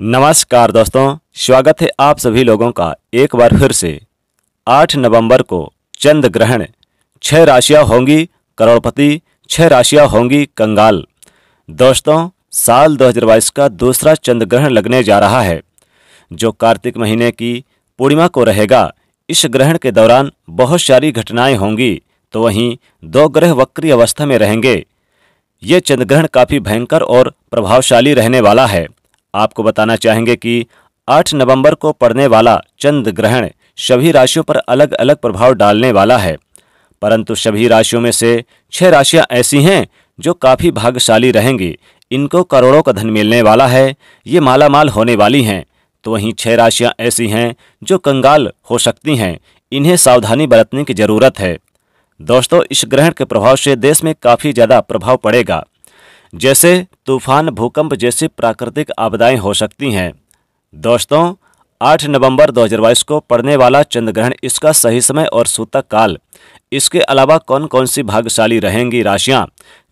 नमस्कार दोस्तों स्वागत है आप सभी लोगों का एक बार फिर से 8 नवंबर को चंद्र ग्रहण छह राशियां होंगी करोड़पति छह राशियां होंगी कंगाल दोस्तों साल 2022 का दूसरा चंद्र ग्रहण लगने जा रहा है जो कार्तिक महीने की पूर्णिमा को रहेगा इस ग्रहण के दौरान बहुत सारी घटनाएं होंगी तो वहीं दो ग्रह वक्री अवस्था में रहेंगे ये चंद्रग्रहण काफ़ी भयंकर और प्रभावशाली रहने वाला है आपको बताना चाहेंगे कि 8 नवंबर को पड़ने वाला चंद्र ग्रहण सभी राशियों पर अलग अलग प्रभाव डालने वाला है परंतु सभी राशियों में से छह राशियां ऐसी हैं जो काफ़ी भाग्यशाली रहेंगी इनको करोड़ों का धन मिलने वाला है ये माला माल होने वाली हैं तो वहीं छह राशियां ऐसी हैं जो कंगाल हो सकती हैं इन्हें सावधानी बरतने की ज़रूरत है दोस्तों इस ग्रहण के प्रभाव से देश में काफ़ी ज़्यादा प्रभाव पड़ेगा जैसे तूफान भूकंप जैसी प्राकृतिक आपदाएं हो सकती हैं दोस्तों 8 नवंबर 2022 को पड़ने वाला चंद्रग्रहण इसका सही समय और सूतक काल इसके अलावा कौन कौन सी भाग्यशाली रहेंगी राशियाँ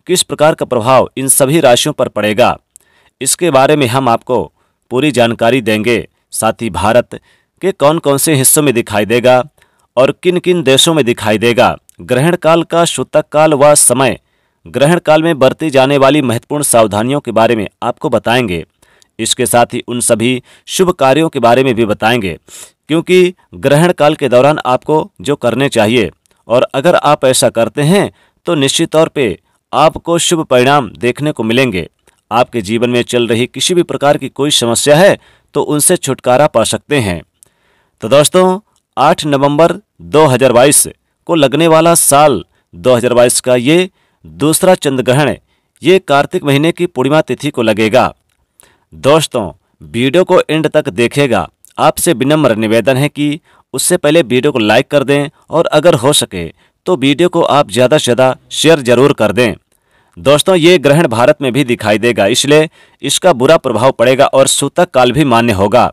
किस प्रकार का प्रभाव इन सभी राशियों पर पड़ेगा इसके बारे में हम आपको पूरी जानकारी देंगे साथ ही भारत के कौन कौन से हिस्सों में दिखाई देगा और किन किन देशों में दिखाई देगा ग्रहण काल का सूतक काल व समय ग्रहण काल में बरती जाने वाली महत्वपूर्ण सावधानियों के बारे में आपको बताएंगे इसके साथ ही उन सभी शुभ कार्यों के बारे में भी बताएंगे क्योंकि ग्रहण काल के दौरान आपको जो करने चाहिए और अगर आप ऐसा करते हैं तो निश्चित तौर पे आपको शुभ परिणाम देखने को मिलेंगे आपके जीवन में चल रही किसी भी प्रकार की कोई समस्या है तो उनसे छुटकारा पा सकते हैं तो दोस्तों 8 नवंबर 2022 को लगने वाला साल 2022 का ये दूसरा चंद्रग्रहण ये कार्तिक महीने की पूर्णिमा तिथि को लगेगा दोस्तों वीडियो को एंड तक देखेगा आपसे विनम्र निवेदन है कि उससे पहले वीडियो को लाइक कर दें और अगर हो सके तो वीडियो को आप ज़्यादा से ज़्यादा शेयर जरूर कर दें दोस्तों ये ग्रहण भारत में भी दिखाई देगा इसलिए इसका बुरा प्रभाव पड़ेगा और सूतक काल भी मान्य होगा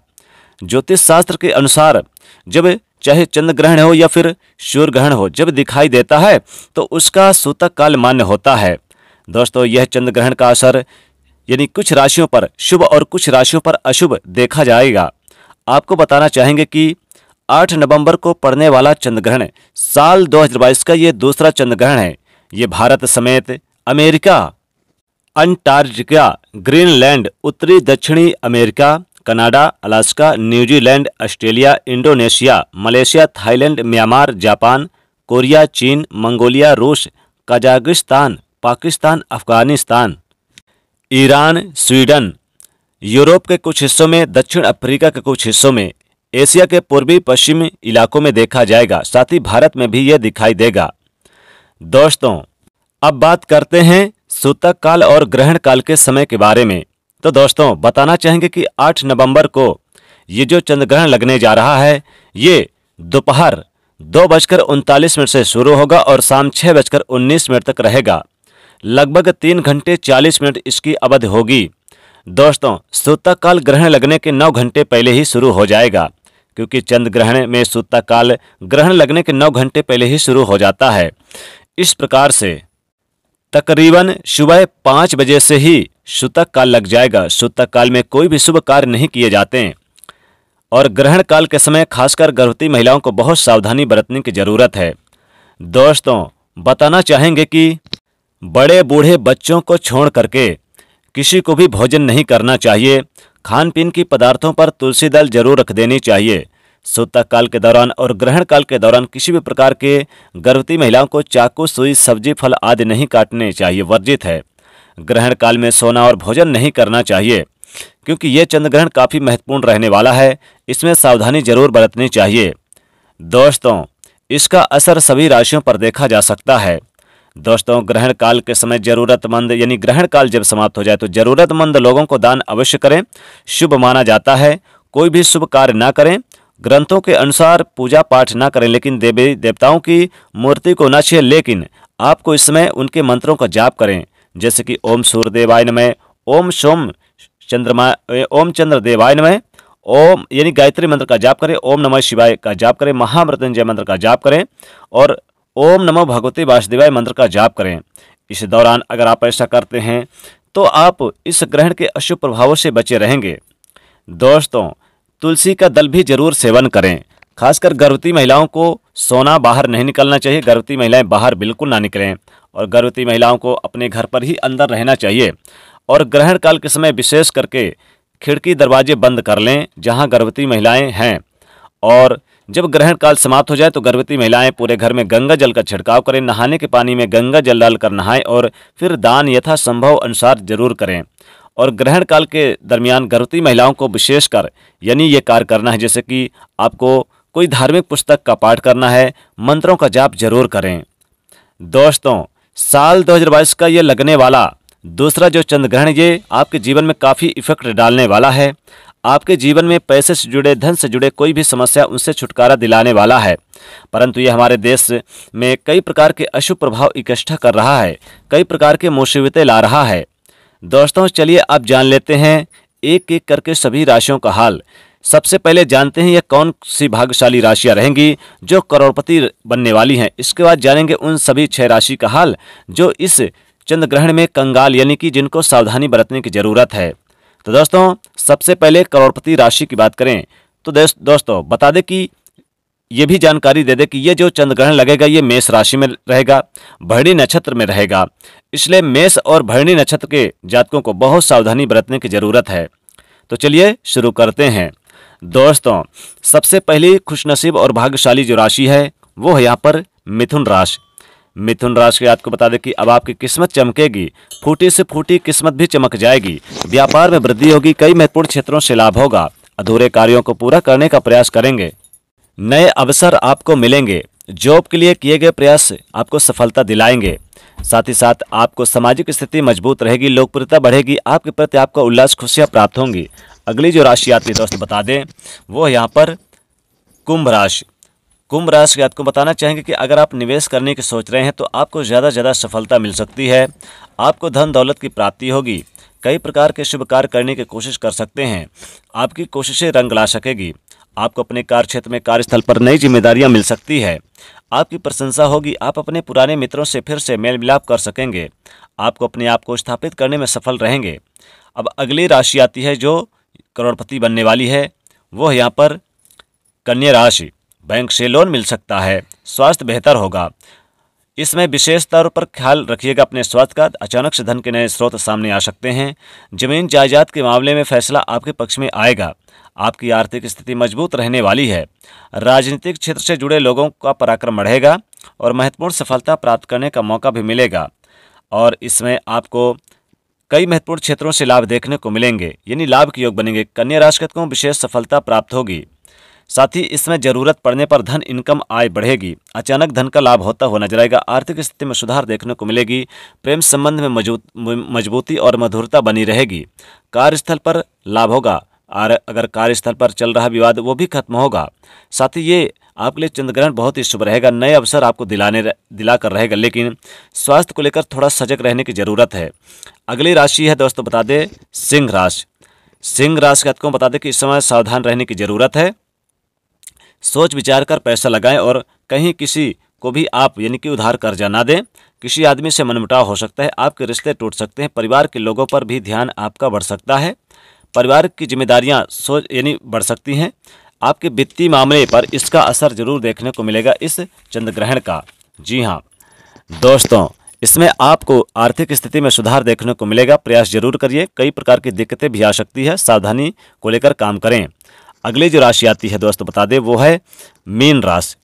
ज्योतिष शास्त्र के अनुसार जब चाहे चंद्र ग्रहण हो या फिर सूर्य ग्रहण हो जब दिखाई देता है तो उसका सूतक काल मान्य होता है दोस्तों यह चंद्र ग्रहण का असर यानी कुछ राशियों पर शुभ और कुछ राशियों पर अशुभ देखा जाएगा आपको बताना चाहेंगे कि 8 नवंबर को पड़ने वाला चंद्र ग्रहण साल 2022 का ये दूसरा चंद्र ग्रहण है ये भारत समेत अमेरिका अंटार्कटिका ग्रीनलैंड उत्तरी दक्षिणी America Canada Alaska New Zealand Australia Indonesia Malaysia Thailand Myanmar Japan Korea चीन मंगोलिया रूस Kazakhstan Pakistan Afghanistan Iran Sweden Europe के कुछ हिस्सों में दक्षिण अफ्रीका के कुछ हिस्सों में एशिया के पूर्वी पश्चिमी इलाकों में देखा जाएगा साथ ही भारत में भी यह दिखाई देगा दोस्तों अब बात करते हैं सूतक काल और ग्रहण काल के समय के बारे में तो दोस्तों बताना चाहेंगे कि 8 नवंबर को ये जो चंद्रग्रहण लगने जा रहा है ये दोपहर दो बजकर उनतालीस मिनट से शुरू होगा और शाम छः बजकर उन्नीस मिनट तक रहेगा लगभग तीन घंटे चालीस मिनट इसकी अवधि होगी दोस्तों सूताकाल ग्रहण लगने के नौ घंटे पहले ही शुरू हो जाएगा क्योंकि चंद्र ग्रहण में सूतकाल ग्रहण लगने के नौ घंटे पहले ही शुरू हो जाता है इस प्रकार से तकरीबन सुबह पाँच बजे से ही सुतक काल लग जाएगा सुतक काल में कोई भी शुभ कार्य नहीं किए जाते हैं और ग्रहण काल के समय खासकर गर्भवती महिलाओं को बहुत सावधानी बरतने की ज़रूरत है दोस्तों बताना चाहेंगे कि बड़े बूढ़े बच्चों को छोड़ करके किसी को भी भोजन नहीं करना चाहिए खान पीन की पदार्थों पर तुलसी दल जरूर रख देनी चाहिए सोता काल के दौरान और ग्रहण काल के दौरान किसी भी प्रकार के गर्भवती महिलाओं को चाकू सुई सब्जी फल आदि नहीं काटने चाहिए वर्जित है ग्रहण काल में सोना और भोजन नहीं करना चाहिए क्योंकि ये चंद्रग्रहण काफ़ी महत्वपूर्ण रहने वाला है इसमें सावधानी जरूर बरतनी चाहिए दोस्तों इसका असर सभी राशियों पर देखा जा सकता है दोस्तों ग्रहण काल के समय जरूरतमंद यानी ग्रहण काल जब समाप्त हो जाए तो जरूरतमंद लोगों को दान अवश्य करें शुभ माना जाता है कोई भी शुभ कार्य ना करें ग्रंथों के अनुसार पूजा पाठ ना करें लेकिन देवी देवताओं की मूर्ति को न छे लेकिन आपको इसमें उनके मंत्रों का जाप करें जैसे कि ओम सूर्यदेवाय नमः ओम सोम चंद्रमा ओम चंद्र देवाय नमः ओम यानी गायत्री मंत्र का जाप करें ओम नमः शिवाय का जाप करें महामृत्युंजय मंत्र का जाप करें और ओम नमो भगवती वासुदेवाय मंत्र का जाप करें इस दौरान अगर आप ऐसा करते हैं तो आप इस ग्रहण के अशुभ प्रभावों से बचे रहेंगे दोस्तों तुलसी का दल भी जरूर सेवन करें खासकर गर्भवती महिलाओं को सोना बाहर नहीं निकलना चाहिए गर्भवती महिलाएं बाहर बिल्कुल ना निकलें और गर्भवती महिलाओं को अपने घर पर ही अंदर रहना चाहिए और ग्रहण काल के समय विशेष करके खिड़की दरवाजे बंद कर लें जहाँ गर्भवती महिलाएँ हैं और जब ग्रहण काल समाप्त हो जाए तो गर्भवती महिलाएं पूरे घर में गंगा जल का छिड़काव करें नहाने के पानी में गंगा जल डालकर नहाएं और फिर दान यथासंभव अनुसार जरूर करें और ग्रहण काल के दरमियान गर्भवती महिलाओं को विशेषकर यानी ये कार्य करना है जैसे कि आपको कोई धार्मिक पुस्तक का पाठ करना है मंत्रों का जाप जरूर करें दोस्तों साल 2022 का ये लगने वाला दूसरा जो चंद्र ग्रहण ये आपके जीवन में काफ़ी इफेक्ट डालने वाला है आपके जीवन में पैसे से जुड़े धन से जुड़े कोई भी समस्या उनसे छुटकारा दिलाने वाला है परंतु यह हमारे देश में कई प्रकार के अशुभ प्रभाव इकट्ठा कर रहा है कई प्रकार के मुसीबतें ला रहा है दोस्तों चलिए अब जान लेते हैं एक एक करके सभी राशियों का हाल सबसे पहले जानते हैं यह कौन सी भाग्यशाली राशियां रहेंगी जो करोड़पति बनने वाली हैं इसके बाद जानेंगे उन सभी छह राशि का हाल जो इस चंद्र ग्रहण में कंगाल यानी कि जिनको सावधानी बरतने की जरूरत है तो दोस्तों सबसे पहले करोड़पति राशि की बात करें तो दोस्तों बता दें कि ये भी जानकारी दे दे कि ये जो चंद्र ग्रहण लगेगा ये मेष राशि में रहेगा भरणी नक्षत्र में रहेगा इसलिए मेष और भरणी नक्षत्र के जातकों को बहुत सावधानी बरतने की ज़रूरत है तो चलिए शुरू करते हैं दोस्तों सबसे पहली खुशनसीब और भाग्यशाली जो राशि है वो है यहाँ पर मिथुन राशि मिथुन राशि के आपको बता दें कि अब आपकी किस्मत चमकेगी फूटी से फूटी किस्मत भी चमक जाएगी व्यापार में वृद्धि होगी कई महत्वपूर्ण क्षेत्रों से लाभ होगा अधूरे कार्यों को पूरा करने का प्रयास करेंगे नए अवसर आपको मिलेंगे जॉब के लिए किए गए प्रयास आपको सफलता दिलाएंगे साथ ही साथ आपको सामाजिक स्थिति मजबूत रहेगी लोकप्रियता बढ़ेगी आपके प्रति आपका उल्लास खुशियाँ प्राप्त होंगी अगली जो राशि आती है दोस्त बता दें वो यहाँ पर कुंभ राशि कुंभ राशि के आपको बताना चाहेंगे कि अगर आप निवेश करने की सोच रहे हैं तो आपको ज़्यादा से ज़्यादा सफलता मिल सकती है आपको धन दौलत की प्राप्ति होगी कई प्रकार के शुभ कार्य करने की कोशिश कर सकते हैं आपकी कोशिशें रंग ला सकेगी आपको अपने कार्य क्षेत्र में कार्यस्थल पर नई जिम्मेदारियां मिल सकती है आपकी प्रशंसा होगी आप अपने पुराने मित्रों से फिर से मेल मिलाप कर सकेंगे आपको अपने आप को स्थापित करने में सफल रहेंगे अब अगली राशि आती है जो करोड़पति बनने वाली है वो है यहाँ पर कन्या राशि बैंक से लोन मिल सकता है स्वास्थ्य बेहतर होगा इसमें विशेष तौर पर ख्याल रखिएगा अपने स्वास्थ्य का अचानक से धन के नए स्रोत सामने आ सकते हैं जमीन जायदाद के मामले में फैसला आपके पक्ष में आएगा आपकी आर्थिक स्थिति मजबूत रहने वाली है राजनीतिक क्षेत्र से जुड़े लोगों का पराक्रम बढ़ेगा और महत्वपूर्ण सफलता प्राप्त करने का मौका भी मिलेगा और इसमें आपको कई महत्वपूर्ण क्षेत्रों से लाभ देखने को मिलेंगे यानी लाभ के योग बनेंगे कन्या राशि को विशेष सफलता प्राप्त होगी साथ ही इसमें जरूरत पड़ने पर धन इनकम आय बढ़ेगी अचानक धन का लाभ होता हुआ नजर आएगा आर्थिक स्थिति में सुधार देखने को मिलेगी प्रेम संबंध में मजबूती और मधुरता बनी रहेगी कार्यस्थल पर लाभ होगा और अगर कार्यस्थल पर चल रहा विवाद वो भी खत्म होगा साथ ही ये आपके लिए चंद्रग्रहण बहुत ही शुभ रहेगा नए अवसर आपको दिलाने दिलाकर रहेगा लेकिन स्वास्थ्य को लेकर थोड़ा सजग रहने की ज़रूरत है अगली राशि है दोस्तों बता दें सिंह राशि सिंह राशि का को बता दें कि इस समय सावधान रहने की ज़रूरत है सोच विचार कर पैसा लगाएं और कहीं किसी को भी आप यानी कि उधार कर्जा ना दें किसी आदमी से मनमुटाव हो सकता है आपके रिश्ते टूट सकते हैं परिवार के लोगों पर भी ध्यान आपका बढ़ सकता है परिवार की जिम्मेदारियां सोच यानी बढ़ सकती हैं आपके वित्तीय मामले पर इसका असर जरूर देखने को मिलेगा इस चंद्र ग्रहण का जी हाँ दोस्तों इसमें आपको आर्थिक स्थिति में सुधार देखने को मिलेगा प्रयास जरूर करिए कई प्रकार की दिक्कतें भी आ सकती है सावधानी को लेकर काम करें अगली जो राशि आती है दोस्तों बता दें वो है मीन राशि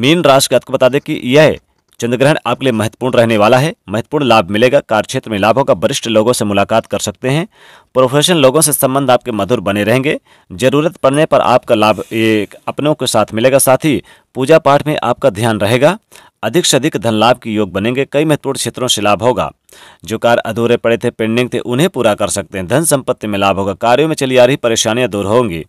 मीन राशि का आपको बता दें कि यह चंद्र ग्रहण आपके लिए महत्वपूर्ण रहने वाला है महत्वपूर्ण लाभ मिलेगा कार्यक्षेत्र में लाभ होगा वरिष्ठ लोगों से मुलाकात कर सकते हैं प्रोफेशनल लोगों से संबंध आपके मधुर बने रहेंगे जरूरत पड़ने पर आपका लाभ एक अपनों के साथ मिलेगा साथ ही पूजा पाठ में आपका ध्यान रहेगा अधिक से अधिक धन लाभ के योग बनेंगे कई महत्वपूर्ण क्षेत्रों से लाभ होगा जो कार्य अधूरे पड़े थे पेंडिंग थे उन्हें पूरा कर सकते हैं धन संपत्ति में लाभ होगा कार्यों में चली आ रही परेशानियां दूर होंगी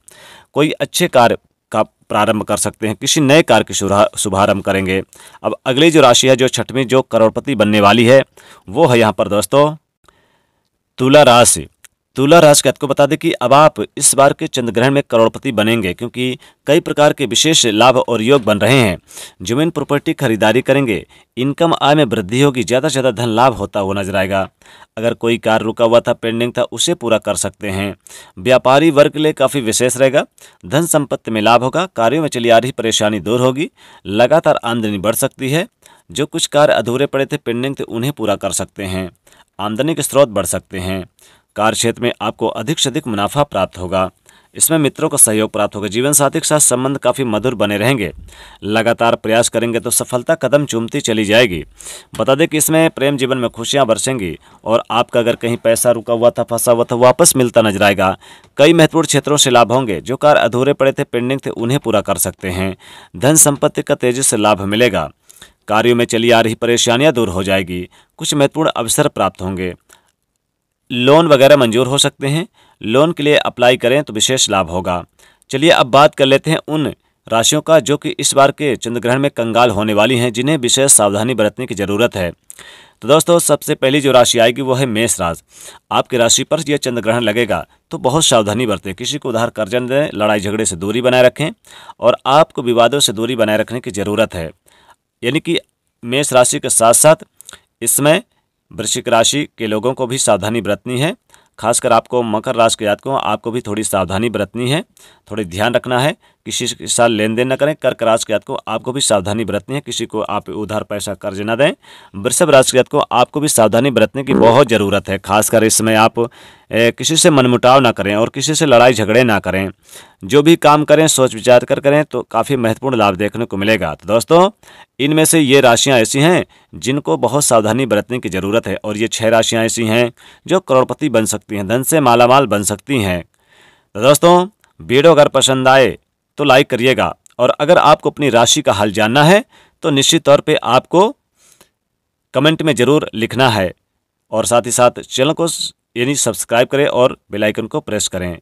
कोई अच्छे कार्य का प्रारंभ कर सकते हैं किसी नए कार्य की शुभारंभ करेंगे अब अगली जो राशि है जो छठवीं जो करोड़पति बनने वाली है वो है यहाँ पर दोस्तों तुला राशि तुला राशि के आपको बता दें कि अब आप इस बार के चंद्रग्रहण में करोड़पति बनेंगे क्योंकि कई प्रकार के विशेष लाभ और योग बन रहे हैं जमीन प्रॉपर्टी खरीदारी करेंगे इनकम आय में वृद्धि होगी ज़्यादा से ज़्यादा धन लाभ होता हुआ नजर आएगा अगर कोई कार्य रुका हुआ था पेंडिंग था उसे पूरा कर सकते हैं व्यापारी वर्ग के लिए काफ़ी विशेष रहेगा धन संपत्ति में लाभ होगा कार्यों में चली आ रही परेशानी दूर होगी लगातार आमदनी बढ़ सकती है जो कुछ कार्य अधूरे पड़े थे पेंडिंग थे उन्हें पूरा कर सकते हैं आमदनी के स्रोत बढ़ सकते हैं कार्य क्षेत्र में आपको अधिक से अधिक मुनाफा प्राप्त होगा इसमें मित्रों का सहयोग प्राप्त होगा जीवन साथी के साथ संबंध काफ़ी मधुर बने रहेंगे लगातार प्रयास करेंगे तो सफलता कदम चूमती चली जाएगी बता दें कि इसमें प्रेम जीवन में खुशियां बरसेंगी और आपका अगर कहीं पैसा रुका हुआ था फंसा हुआ था वापस मिलता नजर आएगा कई महत्वपूर्ण क्षेत्रों से लाभ होंगे जो कार्य अधूरे पड़े थे पेंडिंग थे उन्हें पूरा कर सकते हैं धन संपत्ति का तेजी से लाभ मिलेगा कार्यों में चली आ रही परेशानियाँ दूर हो जाएगी कुछ महत्वपूर्ण अवसर प्राप्त होंगे लोन वगैरह मंजूर हो सकते हैं लोन के लिए अप्लाई करें तो विशेष लाभ होगा चलिए अब बात कर लेते हैं उन राशियों का जो कि इस बार के चंद्रग्रहण में कंगाल होने वाली हैं जिन्हें विशेष सावधानी बरतने की ज़रूरत है तो दोस्तों सबसे पहली जो राशि आएगी वो है मेष राज आपकी राशि पर यह चंद्रग्रहण लगेगा तो बहुत सावधानी बरतें किसी को उधार कर्जन दें लड़ाई झगड़े से दूरी बनाए रखें और आपको विवादों से दूरी बनाए रखने की ज़रूरत है यानी कि मेष राशि के साथ साथ इसमें वृश्चिक राशि के लोगों को भी सावधानी बरतनी है खासकर आपको मकर राशि के जातकों आपको भी थोड़ी सावधानी बरतनी है थोड़ी ध्यान रखना है किसी के साथ लेन देन न करें कर्क राशि के को आपको भी सावधानी बरतनी है किसी को आप उधार पैसा कर्ज न दें वृषभ राशि के को आपको भी सावधानी बरतने की बहुत ज़रूरत है खासकर इस समय आप ए, किसी से मनमुटाव ना करें और किसी से लड़ाई झगड़े ना करें जो भी काम करें सोच विचार कर करें तो काफ़ी महत्वपूर्ण लाभ देखने को मिलेगा तो दोस्तों इनमें से ये राशियां ऐसी हैं जिनको बहुत सावधानी बरतने की ज़रूरत है और ये छह राशियां ऐसी हैं जो करोड़पति बन सकती हैं धन से मालामाल बन सकती हैं तो दोस्तों वीडियो अगर पसंद आए तो लाइक करिएगा और अगर आपको अपनी राशि का हाल जानना है तो निश्चित तौर पे आपको कमेंट में ज़रूर लिखना है और साथ ही साथ चैनल को यानी सब्सक्राइब करें और बेलाइकन को प्रेस करें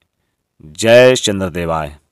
जय चंद्रदेवाय